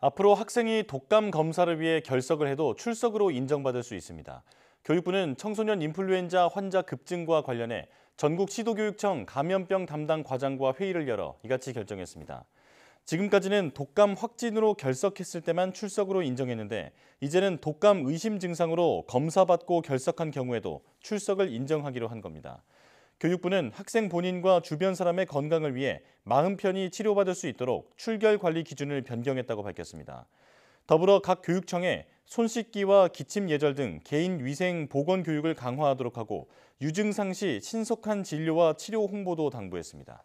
앞으로 학생이 독감 검사를 위해 결석을 해도 출석으로 인정받을 수 있습니다. 교육부는 청소년 인플루엔자 환자 급증과 관련해 전국 시도교육청 감염병 담당 과장과 회의를 열어 이같이 결정했습니다. 지금까지는 독감 확진으로 결석했을 때만 출석으로 인정했는데 이제는 독감 의심 증상으로 검사받고 결석한 경우에도 출석을 인정하기로 한 겁니다. 교육부는 학생 본인과 주변 사람의 건강을 위해 마음 편히 치료받을 수 있도록 출결 관리 기준을 변경했다고 밝혔습니다. 더불어 각 교육청에 손 씻기와 기침 예절 등 개인 위생 보건 교육을 강화하도록 하고 유증상 시 신속한 진료와 치료 홍보도 당부했습니다.